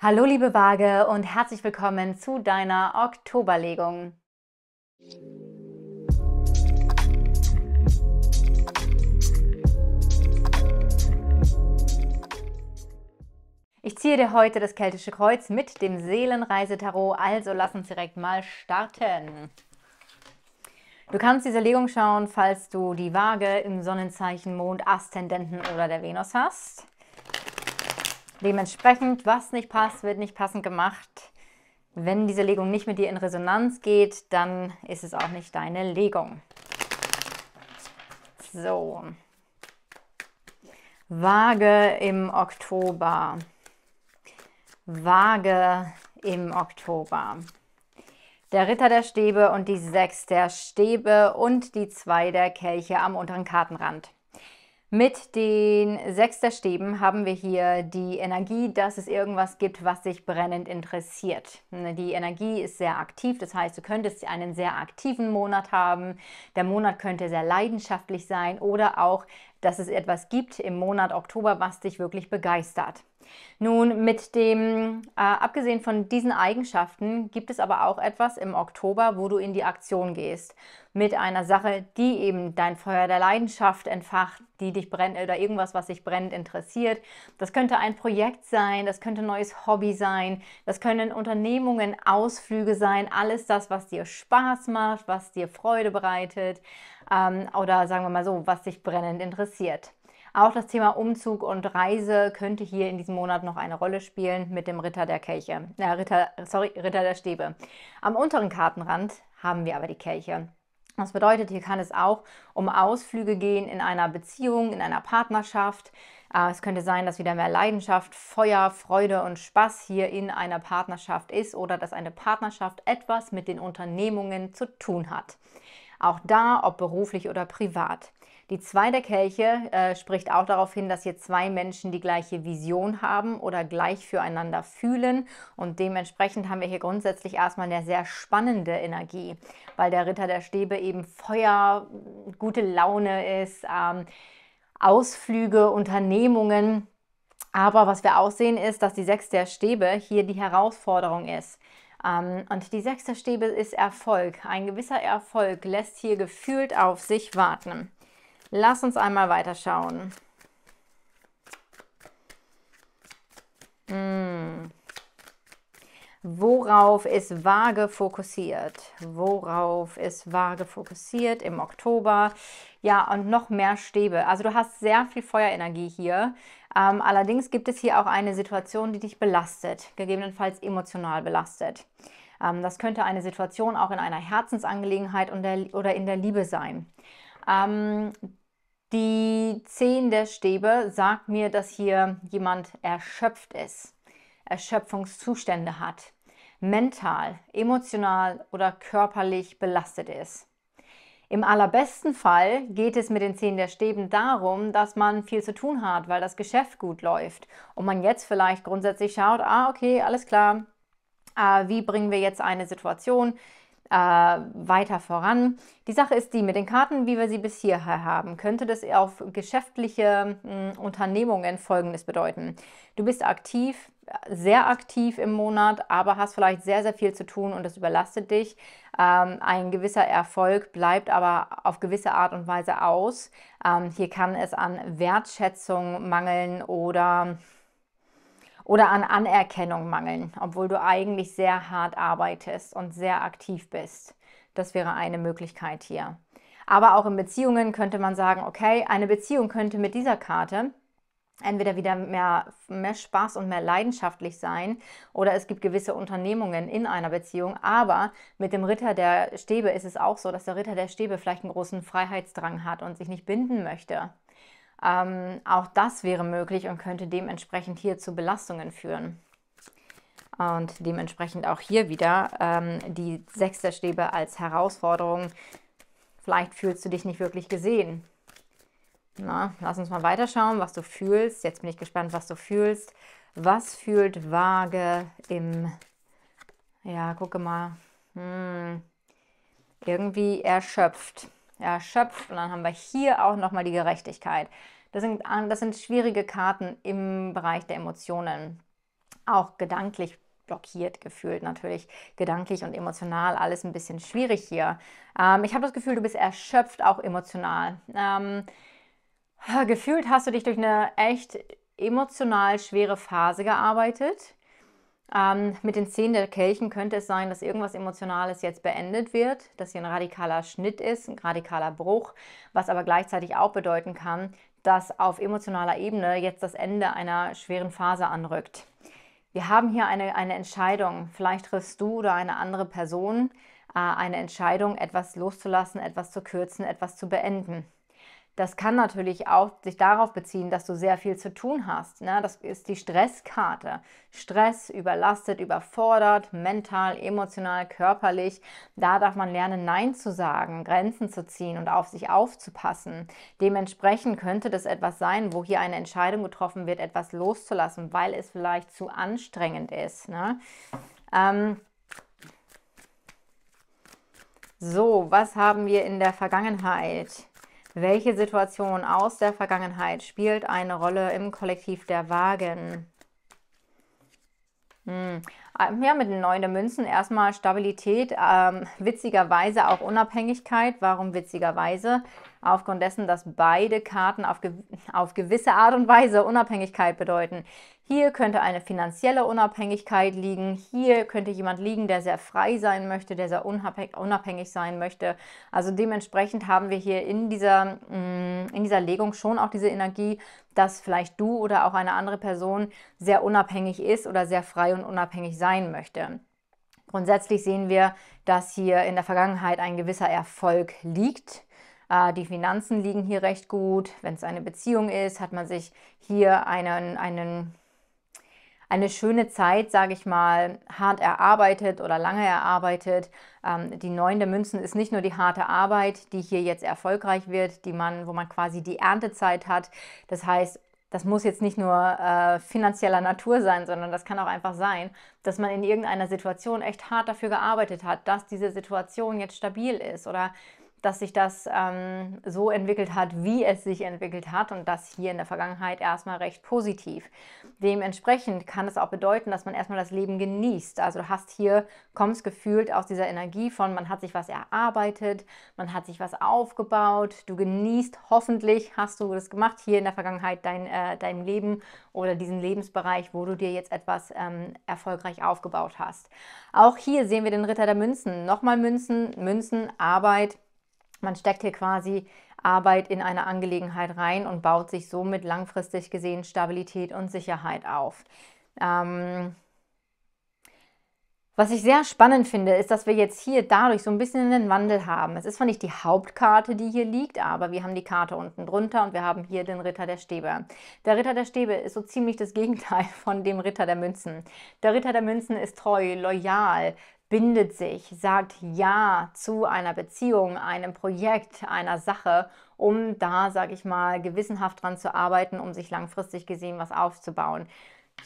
Hallo liebe Waage und herzlich willkommen zu deiner Oktoberlegung. Ich ziehe dir heute das keltische Kreuz mit dem Seelenreisetarot, also lass uns direkt mal starten. Du kannst diese Legung schauen, falls du die Waage im Sonnenzeichen, Mond, Aszendenten oder der Venus hast. Dementsprechend, was nicht passt, wird nicht passend gemacht. Wenn diese Legung nicht mit dir in Resonanz geht, dann ist es auch nicht deine Legung. So. Waage im Oktober. Waage im Oktober. Der Ritter der Stäbe und die Sechs der Stäbe und die Zwei der Kelche am unteren Kartenrand. Mit den Sechsterstäben haben wir hier die Energie, dass es irgendwas gibt, was dich brennend interessiert. Ne, die Energie ist sehr aktiv, das heißt, du könntest einen sehr aktiven Monat haben. Der Monat könnte sehr leidenschaftlich sein oder auch, dass es etwas gibt im Monat Oktober, was dich wirklich begeistert. Nun, mit dem, äh, abgesehen von diesen Eigenschaften, gibt es aber auch etwas im Oktober, wo du in die Aktion gehst. Mit einer Sache, die eben dein Feuer der Leidenschaft entfacht, die dich brennt oder irgendwas, was dich brennend interessiert. Das könnte ein Projekt sein, das könnte ein neues Hobby sein, das können Unternehmungen, Ausflüge sein, alles das, was dir Spaß macht, was dir Freude bereitet ähm, oder sagen wir mal so, was dich brennend interessiert. Auch das Thema Umzug und Reise könnte hier in diesem Monat noch eine Rolle spielen mit dem Ritter der Kelche, äh, Ritter, sorry, Ritter der Stäbe. Am unteren Kartenrand haben wir aber die Kelche. Das bedeutet, hier kann es auch um Ausflüge gehen in einer Beziehung, in einer Partnerschaft. Äh, es könnte sein, dass wieder mehr Leidenschaft, Feuer, Freude und Spaß hier in einer Partnerschaft ist oder dass eine Partnerschaft etwas mit den Unternehmungen zu tun hat. Auch da, ob beruflich oder privat. Die zwei der Kelche äh, spricht auch darauf hin, dass hier zwei Menschen die gleiche Vision haben oder gleich füreinander fühlen. Und dementsprechend haben wir hier grundsätzlich erstmal eine sehr spannende Energie, weil der Ritter der Stäbe eben Feuer, gute Laune ist, ähm, Ausflüge, Unternehmungen. Aber was wir auch sehen ist, dass die Sechs der Stäbe hier die Herausforderung ist. Um, ähm, und die sechste Stäbe ist Erfolg. Ein gewisser Erfolg lässt hier gefühlt auf sich warten. Lass uns einmal weiterschauen. Hm. Worauf ist vage fokussiert? Worauf ist vage fokussiert im Oktober? Ja, und noch mehr Stäbe. Also du hast sehr viel Feuerenergie hier. Ähm, allerdings gibt es hier auch eine Situation, die dich belastet, gegebenenfalls emotional belastet. Ähm, das könnte eine Situation auch in einer Herzensangelegenheit oder in der Liebe sein. Ähm, die Zehn der Stäbe sagt mir, dass hier jemand erschöpft ist, Erschöpfungszustände hat, mental, emotional oder körperlich belastet ist. Im allerbesten Fall geht es mit den Zehn der Stäben darum, dass man viel zu tun hat, weil das Geschäft gut läuft und man jetzt vielleicht grundsätzlich schaut, ah okay, alles klar, ah, wie bringen wir jetzt eine Situation äh, weiter voran. Die Sache ist die, mit den Karten, wie wir sie bis hierher haben, könnte das auf geschäftliche mh, mm, Unternehmungen Folgendes bedeuten. Du bist aktiv, sehr aktiv im Monat, aber hast vielleicht sehr, sehr viel zu tun und das überlastet dich. Ähm, ein gewisser Erfolg bleibt aber auf gewisse Art und Weise aus. Ähm, hier kann es an Wertschätzung mangeln oder oder an Anerkennung mangeln, obwohl du eigentlich sehr hart arbeitest und sehr aktiv bist. Das wäre eine Möglichkeit hier. Aber auch in Beziehungen könnte man sagen, okay, eine Beziehung könnte mit dieser Karte entweder wieder mehr, mehr Spaß und mehr leidenschaftlich sein oder es gibt gewisse Unternehmungen in einer Beziehung. Aber mit dem Ritter der Stäbe ist es auch so, dass der Ritter der Stäbe vielleicht einen großen Freiheitsdrang hat und sich nicht binden möchte. Ähm, auch das wäre möglich und könnte dementsprechend hier zu Belastungen führen. Und dementsprechend auch hier wieder ähm, die sechste Stäbe als Herausforderung. Vielleicht fühlst du dich nicht wirklich gesehen. Na, lass uns mal weiterschauen, was du fühlst. Jetzt bin ich gespannt, was du fühlst. Was fühlt Waage im... Ja, gucke mal. Hm. Irgendwie erschöpft erschöpft. Und dann haben wir hier auch nochmal die Gerechtigkeit. Das sind, das sind schwierige Karten im Bereich der Emotionen. Auch gedanklich blockiert gefühlt natürlich gedanklich und emotional alles ein bisschen schwierig hier. Ähm, ich habe das Gefühl, du bist erschöpft auch emotional. Ähm, gefühlt hast du dich durch eine echt emotional schwere Phase gearbeitet. Ähm, mit den Zehen der Kelchen könnte es sein, dass irgendwas Emotionales jetzt beendet wird, dass hier ein radikaler Schnitt ist, ein radikaler Bruch, was aber gleichzeitig auch bedeuten kann, dass auf emotionaler Ebene jetzt das Ende einer schweren Phase anrückt. Wir haben hier eine, eine Entscheidung. Vielleicht triffst du oder eine andere Person äh, eine Entscheidung, etwas loszulassen, etwas zu kürzen, etwas zu beenden. Das kann natürlich auch sich darauf beziehen, dass du sehr viel zu tun hast. Ne? Das ist die Stresskarte. Stress überlastet, überfordert, mental, emotional, körperlich. Da darf man lernen, Nein zu sagen, Grenzen zu ziehen und auf sich aufzupassen. Dementsprechend könnte das etwas sein, wo hier eine Entscheidung getroffen wird, etwas loszulassen, weil es vielleicht zu anstrengend ist. Ne? Ähm, so, was haben wir in der Vergangenheit? Welche Situation aus der Vergangenheit spielt eine Rolle im Kollektiv der Wagen? Hm. Ähm, ja, mit den neuen Münzen erstmal Stabilität, ähm, witzigerweise auch Unabhängigkeit. Warum witzigerweise? aufgrund dessen, dass beide Karten auf, gew auf gewisse Art und Weise Unabhängigkeit bedeuten. Hier könnte eine finanzielle Unabhängigkeit liegen, hier könnte jemand liegen, der sehr frei sein möchte, der sehr unabhängig sein möchte. Also dementsprechend haben wir hier in dieser, mm, in dieser Legung schon auch diese Energie, dass vielleicht du oder auch eine andere Person sehr unabhängig ist oder sehr frei und unabhängig sein möchte. Grundsätzlich sehen wir, dass hier in der Vergangenheit ein gewisser Erfolg liegt äh, die Finanzen liegen hier recht gut. Wenn es eine Beziehung ist, hat man sich hier einen, einen, eine schöne Zeit, sage ich mal, hart erarbeitet oder lange erarbeitet. Ähm, die Neun der Münzen ist nicht nur die harte Arbeit, die hier jetzt erfolgreich wird, die man, wo man quasi die Erntezeit hat. Das heißt, das muss jetzt nicht nur äh, finanzieller Natur sein, sondern das kann auch einfach sein, dass man in irgendeiner Situation echt hart dafür gearbeitet hat, dass diese Situation jetzt stabil ist oder dass sich das ähm, so entwickelt hat, wie es sich entwickelt hat und das hier in der Vergangenheit erstmal recht positiv. Dementsprechend kann es auch bedeuten, dass man erstmal das Leben genießt. Also du hast hier, kommst gefühlt aus dieser Energie von, man hat sich was erarbeitet, man hat sich was aufgebaut, du genießt, hoffentlich hast du das gemacht hier in der Vergangenheit, dein, äh, dein Leben oder diesen Lebensbereich, wo du dir jetzt etwas ähm, erfolgreich aufgebaut hast. Auch hier sehen wir den Ritter der Münzen. Nochmal Münzen, Münzen, Arbeit. Man steckt hier quasi Arbeit in eine Angelegenheit rein und baut sich somit langfristig gesehen Stabilität und Sicherheit auf. Ähm, was ich sehr spannend finde, ist, dass wir jetzt hier dadurch so ein bisschen einen Wandel haben. Es ist zwar nicht die Hauptkarte, die hier liegt, aber wir haben die Karte unten drunter und wir haben hier den Ritter der Stäbe. Der Ritter der Stäbe ist so ziemlich das Gegenteil von dem Ritter der Münzen. Der Ritter der Münzen ist treu, loyal, bindet sich, sagt Ja zu einer Beziehung, einem Projekt, einer Sache, um da, sage ich mal, gewissenhaft dran zu arbeiten, um sich langfristig gesehen was aufzubauen.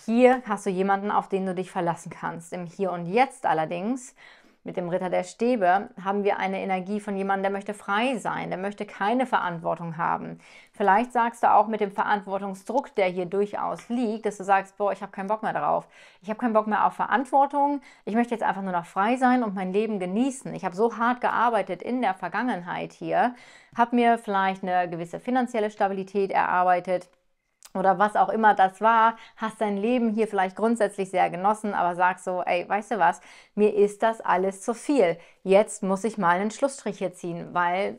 Hier hast du jemanden, auf den du dich verlassen kannst. Im Hier und Jetzt allerdings mit dem Ritter der Stäbe haben wir eine Energie von jemandem, der möchte frei sein, der möchte keine Verantwortung haben. Vielleicht sagst du auch mit dem Verantwortungsdruck, der hier durchaus liegt, dass du sagst, boah, ich habe keinen Bock mehr drauf. Ich habe keinen Bock mehr auf Verantwortung. Ich möchte jetzt einfach nur noch frei sein und mein Leben genießen. Ich habe so hart gearbeitet in der Vergangenheit hier, habe mir vielleicht eine gewisse finanzielle Stabilität erarbeitet oder was auch immer das war, hast dein Leben hier vielleicht grundsätzlich sehr genossen, aber sagst so, ey, weißt du was, mir ist das alles zu viel. Jetzt muss ich mal einen Schlussstrich hier ziehen, weil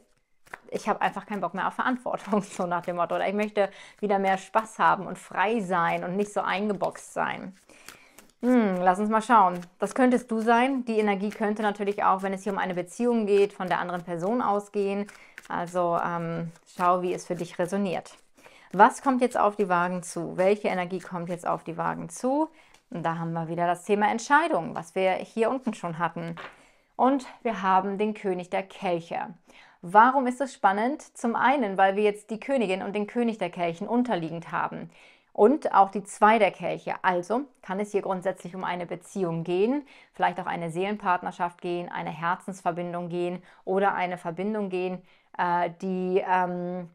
ich habe einfach keinen Bock mehr auf Verantwortung, so nach dem Motto. Oder ich möchte wieder mehr Spaß haben und frei sein und nicht so eingeboxt sein. Hm, lass uns mal schauen. Das könntest du sein. Die Energie könnte natürlich auch, wenn es hier um eine Beziehung geht, von der anderen Person ausgehen. Also ähm, schau, wie es für dich resoniert. Was kommt jetzt auf die Wagen zu? Welche Energie kommt jetzt auf die Wagen zu? Und da haben wir wieder das Thema Entscheidung, was wir hier unten schon hatten. Und wir haben den König der Kelche. Warum ist es spannend? Zum einen, weil wir jetzt die Königin und den König der Kelchen unterliegend haben und auch die zwei der Kelche. Also kann es hier grundsätzlich um eine Beziehung gehen, vielleicht auch eine Seelenpartnerschaft gehen, eine Herzensverbindung gehen oder eine Verbindung gehen, äh, die ähm,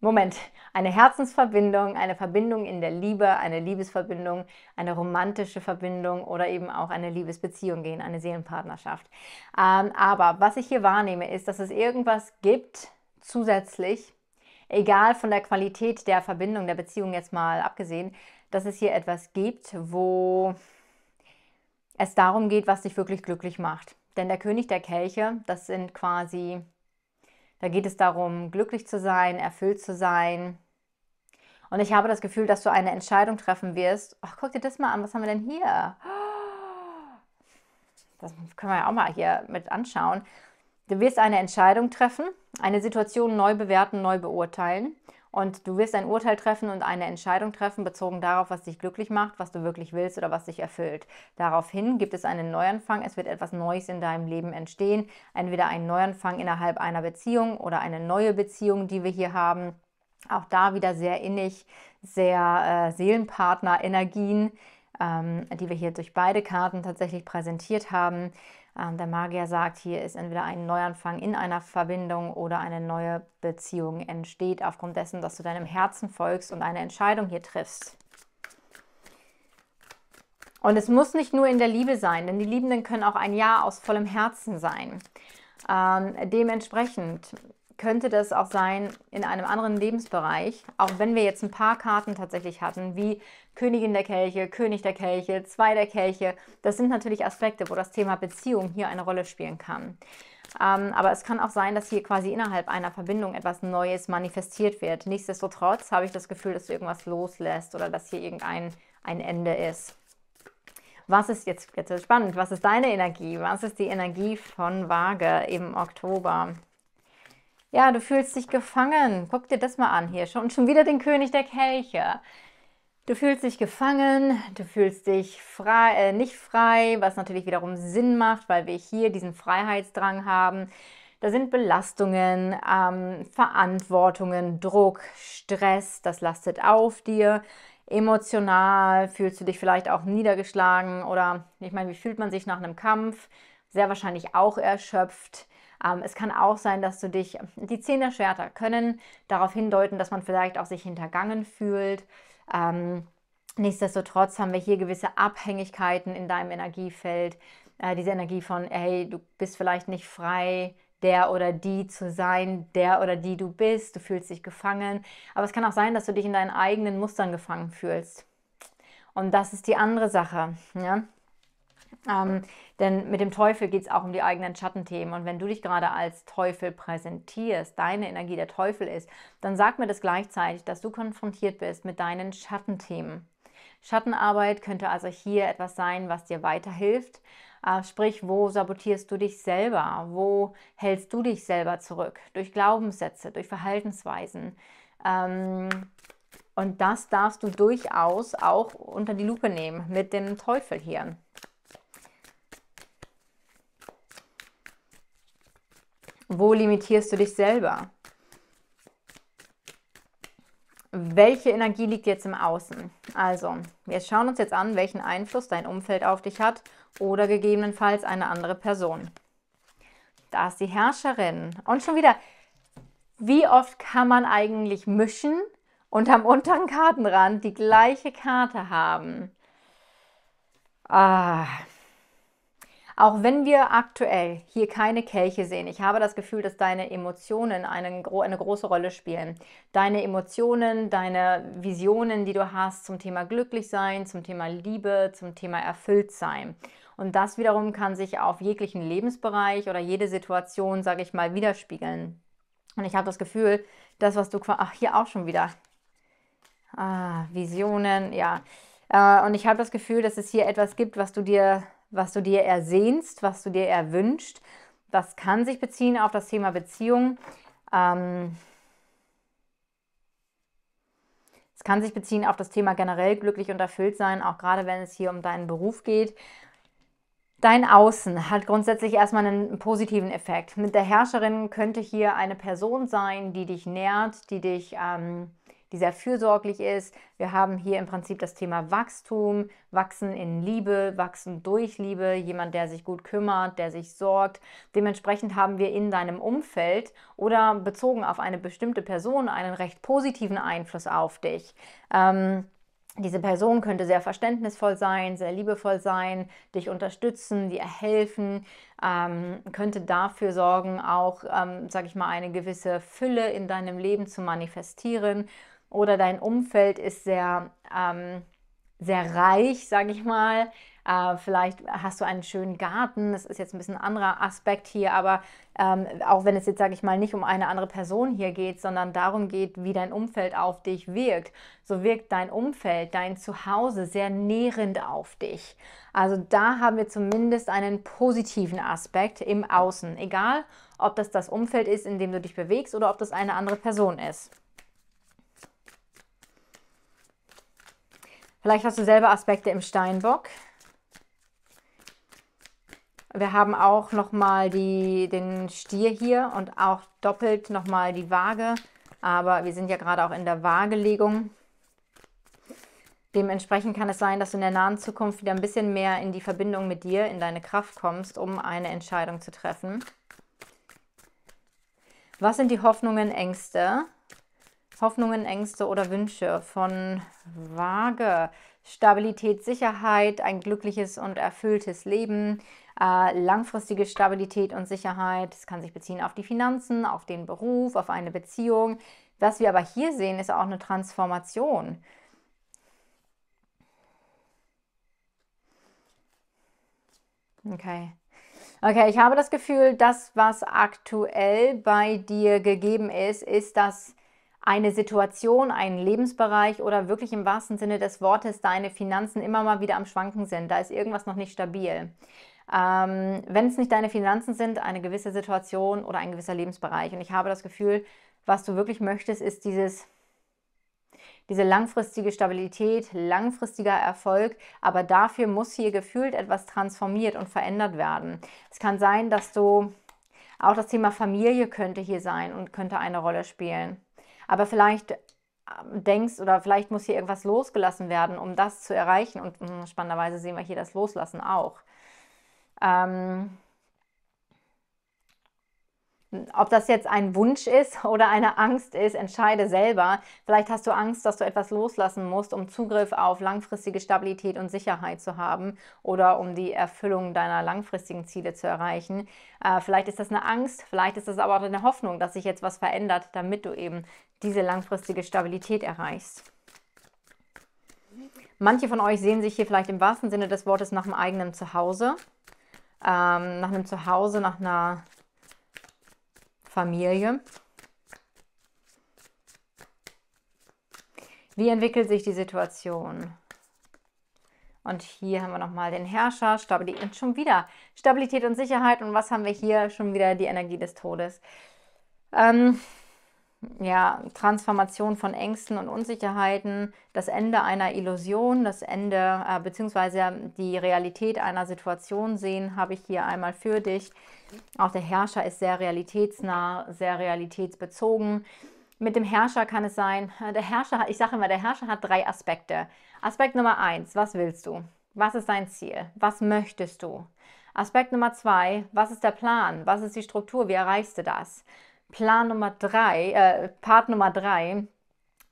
Moment, eine Herzensverbindung, eine Verbindung in der Liebe, eine Liebesverbindung, eine romantische Verbindung oder eben auch eine Liebesbeziehung gehen, eine Seelenpartnerschaft. Ähm, aber was ich hier wahrnehme, ist, dass es irgendwas gibt zusätzlich, egal von der Qualität der Verbindung, der Beziehung jetzt mal abgesehen, dass es hier etwas gibt, wo es darum geht, was dich wirklich glücklich macht. Denn der König der Kelche, das sind quasi da geht es darum, glücklich zu sein, erfüllt zu sein. Und ich habe das Gefühl, dass du eine Entscheidung treffen wirst. Ach, guck dir das mal an, was haben wir denn hier? Das können wir ja auch mal hier mit anschauen. Du wirst eine Entscheidung treffen, eine Situation neu bewerten, neu beurteilen und du wirst ein Urteil treffen und eine Entscheidung treffen, bezogen darauf, was dich glücklich macht, was du wirklich willst oder was dich erfüllt. Daraufhin gibt es einen Neuanfang, es wird etwas Neues in deinem Leben entstehen. Entweder ein Neuanfang innerhalb einer Beziehung oder eine neue Beziehung, die wir hier haben. Auch da wieder sehr innig, sehr äh, Seelenpartner-Energien, ähm, die wir hier durch beide Karten tatsächlich präsentiert haben. Ähm, der Magier sagt, hier ist entweder ein Neuanfang in einer Verbindung oder eine neue Beziehung entsteht, aufgrund dessen, dass du deinem Herzen folgst und eine Entscheidung hier triffst. Und es muss nicht nur in der Liebe sein, denn die Liebenden können auch ein Ja aus vollem Herzen sein. Ähm, dementsprechend könnte das auch sein in einem anderen Lebensbereich, auch wenn wir jetzt ein paar Karten tatsächlich hatten, wie Königin der Kelche, König der Kelche, Zwei der Kelche. Das sind natürlich Aspekte, wo das Thema Beziehung hier eine Rolle spielen kann. Ähm, aber es kann auch sein, dass hier quasi innerhalb einer Verbindung etwas Neues manifestiert wird. Nichtsdestotrotz habe ich das Gefühl, dass du irgendwas loslässt oder dass hier irgendein ein Ende ist. Was ist jetzt, jetzt ist spannend, was ist deine Energie? Was ist die Energie von Waage im Oktober? Ja, du fühlst dich gefangen. Guck dir das mal an hier. Schon, schon wieder den König der Kelche. Du fühlst dich gefangen, du fühlst dich frei, äh, nicht frei, was natürlich wiederum Sinn macht, weil wir hier diesen Freiheitsdrang haben. Da sind Belastungen, ähm, Verantwortungen, Druck, Stress, das lastet auf dir. Emotional fühlst du dich vielleicht auch niedergeschlagen oder ich meine, wie fühlt man sich nach einem Kampf? Sehr wahrscheinlich auch erschöpft. Ähm, es kann auch sein, dass du dich, ähm, die Zehnerschwerter können darauf hindeuten, dass man vielleicht auch sich hintergangen fühlt. Ähm, nichtsdestotrotz haben wir hier gewisse Abhängigkeiten in deinem Energiefeld. Äh, diese Energie von, hey, du bist vielleicht nicht frei, der oder die zu sein, der oder die du bist. Du fühlst dich gefangen. Aber es kann auch sein, dass du dich in deinen eigenen Mustern gefangen fühlst. Und das ist die andere Sache. Ja? Ähm, denn mit dem Teufel geht es auch um die eigenen Schattenthemen. Und wenn du dich gerade als Teufel präsentierst, deine Energie der Teufel ist, dann sag mir das gleichzeitig, dass du konfrontiert bist mit deinen Schattenthemen. Schattenarbeit könnte also hier etwas sein, was dir weiterhilft. Äh, sprich, wo sabotierst du dich selber? Wo hältst du dich selber zurück? Durch Glaubenssätze, durch Verhaltensweisen. Ähm, und das darfst du durchaus auch unter die Lupe nehmen mit dem Teufel hier. Wo limitierst du dich selber? Welche Energie liegt jetzt im Außen? Also, wir schauen uns jetzt an, welchen Einfluss dein Umfeld auf dich hat oder gegebenenfalls eine andere Person. Da ist die Herrscherin. Und schon wieder, wie oft kann man eigentlich mischen und am unteren Kartenrand die gleiche Karte haben? Ah, auch wenn wir aktuell hier keine Kelche sehen, ich habe das Gefühl, dass deine Emotionen eine, eine große Rolle spielen. Deine Emotionen, deine Visionen, die du hast zum Thema Glücklichsein, zum Thema Liebe, zum Thema Erfülltsein. Und das wiederum kann sich auf jeglichen Lebensbereich oder jede Situation, sage ich mal, widerspiegeln. Und ich habe das Gefühl, das, was du, ach, hier auch schon wieder. Ah, Visionen, ja. Äh, und ich habe das Gefühl, dass es hier etwas gibt, was du dir was du dir ersehnst, was du dir erwünscht. Das kann sich beziehen auf das Thema Beziehung. Ähm, es kann sich beziehen auf das Thema generell glücklich und erfüllt sein, auch gerade wenn es hier um deinen Beruf geht. Dein Außen hat grundsätzlich erstmal einen positiven Effekt. Mit der Herrscherin könnte hier eine Person sein, die dich nährt, die dich ähm, die sehr fürsorglich ist. Wir haben hier im Prinzip das Thema Wachstum, Wachsen in Liebe, Wachsen durch Liebe, jemand, der sich gut kümmert, der sich sorgt. Dementsprechend haben wir in deinem Umfeld oder bezogen auf eine bestimmte Person einen recht positiven Einfluss auf dich. Ähm, diese Person könnte sehr verständnisvoll sein, sehr liebevoll sein, dich unterstützen, dir helfen, ähm, könnte dafür sorgen, auch, ähm, sage ich mal, eine gewisse Fülle in deinem Leben zu manifestieren oder dein Umfeld ist sehr, ähm, sehr reich, sage ich mal. Äh, vielleicht hast du einen schönen Garten, das ist jetzt ein bisschen ein anderer Aspekt hier, aber ähm, auch wenn es jetzt, sage ich mal, nicht um eine andere Person hier geht, sondern darum geht, wie dein Umfeld auf dich wirkt, so wirkt dein Umfeld, dein Zuhause sehr nährend auf dich. Also da haben wir zumindest einen positiven Aspekt im Außen, egal ob das das Umfeld ist, in dem du dich bewegst oder ob das eine andere Person ist. Vielleicht hast du selber Aspekte im Steinbock. Wir haben auch nochmal den Stier hier und auch doppelt nochmal die Waage. Aber wir sind ja gerade auch in der Waagelegung. Dementsprechend kann es sein, dass du in der nahen Zukunft wieder ein bisschen mehr in die Verbindung mit dir, in deine Kraft kommst, um eine Entscheidung zu treffen. Was sind die Hoffnungen, Ängste? Hoffnungen, Ängste oder Wünsche von Waage, Stabilität, Sicherheit, ein glückliches und erfülltes Leben, äh, langfristige Stabilität und Sicherheit. Es kann sich beziehen auf die Finanzen, auf den Beruf, auf eine Beziehung. Was wir aber hier sehen, ist auch eine Transformation. Okay. Okay, ich habe das Gefühl, das, was aktuell bei dir gegeben ist, ist das eine Situation, einen Lebensbereich oder wirklich im wahrsten Sinne des Wortes deine Finanzen immer mal wieder am Schwanken sind. Da ist irgendwas noch nicht stabil. Ähm, Wenn es nicht deine Finanzen sind, eine gewisse Situation oder ein gewisser Lebensbereich. Und ich habe das Gefühl, was du wirklich möchtest, ist dieses diese langfristige Stabilität, langfristiger Erfolg, aber dafür muss hier gefühlt etwas transformiert und verändert werden. Es kann sein, dass du auch das Thema Familie könnte hier sein und könnte eine Rolle spielen aber vielleicht ähm, denkst oder vielleicht muss hier irgendwas losgelassen werden, um das zu erreichen. Und mh, hm, spannenderweise sehen wir hier das Loslassen auch. Ähm, ob das jetzt ein Wunsch ist oder eine Angst ist, entscheide selber. Vielleicht hast du Angst, dass du etwas loslassen musst, um Zugriff auf langfristige Stabilität und Sicherheit zu haben oder um die Erfüllung deiner langfristigen Ziele zu erreichen. Äh, vielleicht ist das eine Angst, vielleicht ist das aber auch eine Hoffnung, dass sich jetzt was verändert, damit du eben diese langfristige Stabilität erreichst. Manche von euch sehen sich hier vielleicht im wahrsten Sinne des Wortes nach einem eigenen Zuhause, ähm, nach einem Zuhause, nach einer Familie. Wie entwickelt sich die Situation? Und hier haben wir nochmal den Herrscher, Stabilität und schon wieder Stabilität und Sicherheit. Und was haben wir hier? Schon wieder die Energie des Todes. Ähm, ja, Transformation von Ängsten und Unsicherheiten, das Ende einer Illusion, das Ende äh, bzw. die Realität einer Situation sehen, habe ich hier einmal für dich. Auch der Herrscher ist sehr realitätsnah, sehr realitätsbezogen. Mit dem Herrscher kann es sein, äh, der Herrscher, ich sage immer, der Herrscher hat drei Aspekte. Aspekt Nummer eins, was willst du? Was ist dein Ziel? Was möchtest du? Aspekt Nummer zwei, was ist der Plan? Was ist die Struktur? Wie erreichst du das? Plan Nummer drei, äh, Part Nummer drei.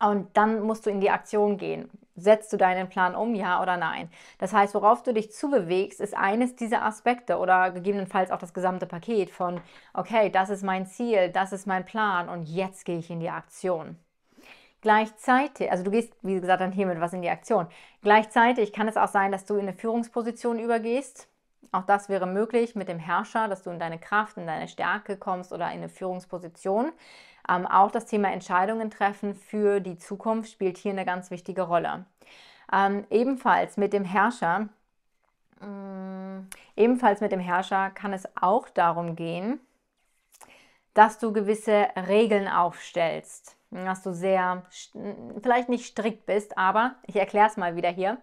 Und dann musst du in die Aktion gehen. Setzt du deinen Plan um, ja oder nein? Das heißt, worauf du dich zubewegst, ist eines dieser Aspekte oder gegebenenfalls auch das gesamte Paket von, okay, das ist mein Ziel, das ist mein Plan und jetzt gehe ich in die Aktion. Gleichzeitig, also du gehst, wie gesagt, dann hiermit was in die Aktion. Gleichzeitig kann es auch sein, dass du in eine Führungsposition übergehst auch das wäre möglich mit dem Herrscher, dass du in deine Kraft, in deine Stärke kommst oder in eine Führungsposition. Ähm, auch das Thema Entscheidungen treffen für die Zukunft spielt hier eine ganz wichtige Rolle. Ähm, ebenfalls mit dem Herrscher, mm, ebenfalls mit dem Herrscher kann es auch darum gehen, dass du gewisse Regeln aufstellst, dass du sehr, vielleicht nicht strikt bist, aber ich erkläre es mal wieder hier.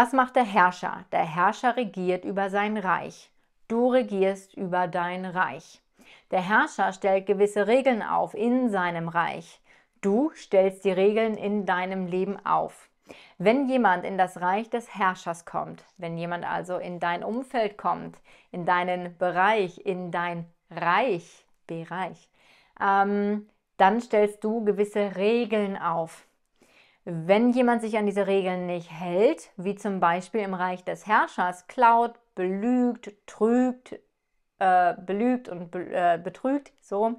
Was macht der Herrscher? Der Herrscher regiert über sein Reich. Du regierst über dein Reich. Der Herrscher stellt gewisse Regeln auf in seinem Reich. Du stellst die Regeln in deinem Leben auf. Wenn jemand in das Reich des Herrschers kommt, wenn jemand also in dein Umfeld kommt, in deinen Bereich, in dein Reich, Bereich, ähm, dann stellst du gewisse Regeln auf. Wenn jemand sich an diese Regeln nicht hält, wie zum Beispiel im Reich des Herrschers klaut, belügt, trügt, äh, belügt und be äh, betrügt, so,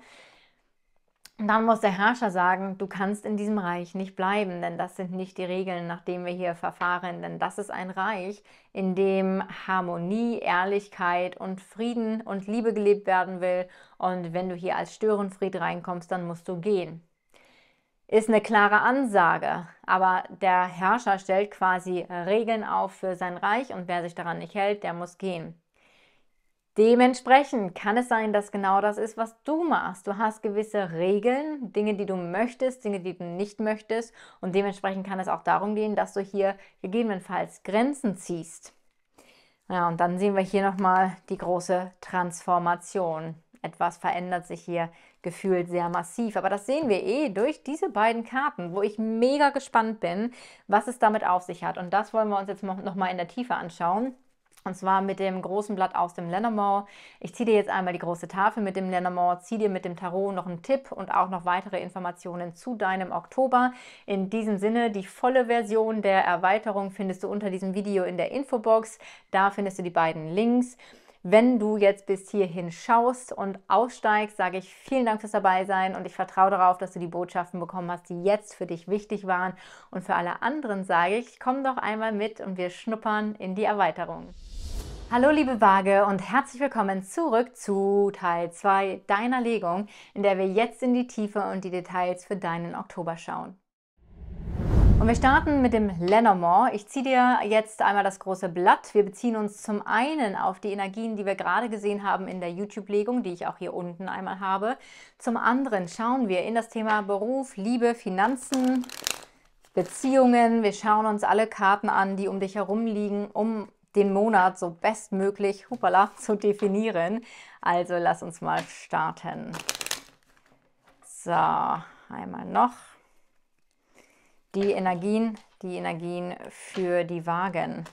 dann muss der Herrscher sagen, du kannst in diesem Reich nicht bleiben, denn das sind nicht die Regeln, nach denen wir hier verfahren, denn das ist ein Reich, in dem Harmonie, Ehrlichkeit und Frieden und Liebe gelebt werden will. Und wenn du hier als Störenfried reinkommst, dann musst du gehen ist eine klare Ansage, aber der Herrscher stellt quasi äh, Regeln auf für sein Reich und wer sich daran nicht hält, der muss gehen. Dementsprechend kann es sein, dass genau das ist, was du machst. Du hast gewisse Regeln, Dinge, die du möchtest, Dinge, die du nicht möchtest und dementsprechend kann es auch darum gehen, dass du hier gegebenenfalls Grenzen ziehst. Ja, und dann sehen wir hier nochmal die große Transformation. Etwas verändert sich hier gefühlt sehr massiv. Aber das sehen wir eh durch diese beiden Karten, wo ich mega gespannt bin, was es damit auf sich hat. Und das wollen wir uns jetzt nochmal in der Tiefe anschauen. Und zwar mit dem großen Blatt aus dem Lennemore. Ich ziehe dir jetzt einmal die große Tafel mit dem Lennemore, ziehe dir mit dem Tarot noch einen Tipp und auch noch weitere Informationen zu deinem Oktober. In diesem Sinne, die volle Version der Erweiterung findest du unter diesem Video in der Infobox. Da findest du die beiden Links. Wenn du jetzt bis hierhin schaust und aussteigst, sage ich vielen Dank fürs dabei sein und ich vertraue darauf, dass du die Botschaften bekommen hast, die jetzt für dich wichtig waren. Und für alle anderen sage ich, komm doch einmal mit und wir schnuppern in die Erweiterung. Hallo liebe Waage und herzlich willkommen zurück zu Teil 2 deiner Legung, in der wir jetzt in die Tiefe und die Details für deinen Oktober schauen. Und wir starten mit dem Lenormand. Ich ziehe dir jetzt einmal das große Blatt. Wir beziehen uns zum einen auf die Energien, die wir gerade gesehen haben in der YouTube-Legung, die ich auch hier unten einmal habe. Zum anderen schauen wir in das Thema Beruf, Liebe, Finanzen, Beziehungen. Wir schauen uns alle Karten an, die um dich herum liegen, um den Monat so bestmöglich, hupala, zu definieren. Also lass uns mal starten. So, einmal noch die Energien, die Energien für die Wagen.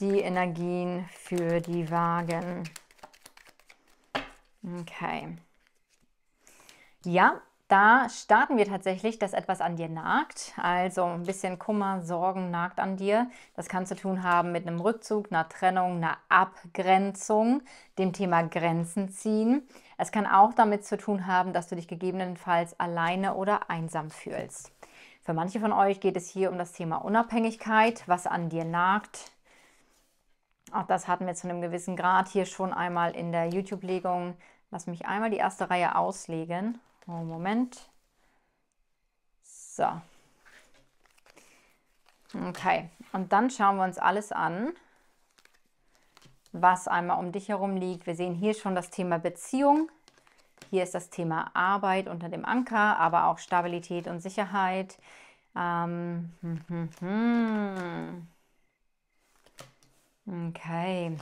Die Energien für die Wagen. Okay. Ja, da starten wir tatsächlich, dass etwas an dir nagt. Also ein bisschen Kummer, Sorgen nagt an dir. Das kann zu tun haben mit einem Rückzug, einer Trennung, einer Abgrenzung, dem Thema Grenzen ziehen. Es kann auch damit zu tun haben, dass du dich gegebenenfalls alleine oder einsam fühlst. Für manche von euch geht es hier um das Thema Unabhängigkeit, was an dir nagt. Auch das hatten wir zu einem gewissen Grad hier schon einmal in der YouTube-Legung. Lass mich einmal die erste Reihe auslegen. Oh, Moment. So. Okay, und dann schauen wir uns alles an, was einmal um dich herum liegt. Wir sehen hier schon das Thema Beziehung. Hier ist das Thema Arbeit unter dem Anker, aber auch Stabilität und Sicherheit. Ähm, hm, hm, hm. Okay.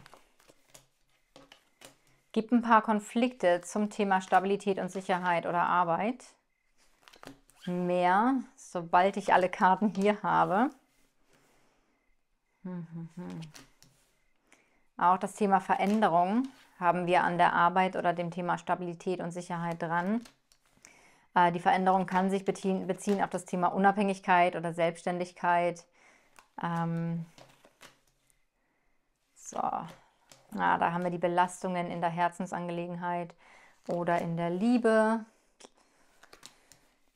Gib ein paar Konflikte zum Thema Stabilität und Sicherheit oder Arbeit. Mehr, sobald ich alle Karten hier habe. Hm, hm, hm. Auch das Thema Veränderung haben wir an der Arbeit oder dem Thema Stabilität und Sicherheit dran. Äh, die Veränderung kann sich beziehen, beziehen, auf das Thema Unabhängigkeit oder Selbstständigkeit. Ähm so, ja, da haben wir die Belastungen in der Herzensangelegenheit oder in der Liebe.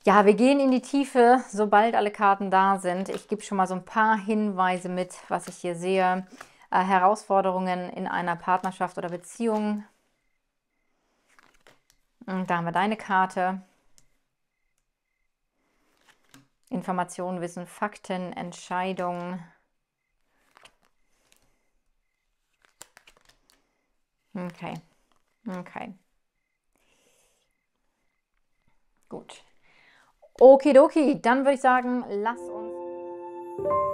Ja, wir gehen in die Tiefe, sobald alle Karten da sind. Ich gebe schon mal so ein paar Hinweise mit, was ich hier sehe äh, Herausforderungen in einer Partnerschaft oder Beziehung. Und hm, da haben wir deine Karte. Informationen, Wissen, Fakten, Entscheidungen. Okay, okay. Gut. Okidoki, dann würde ich sagen, lass uns.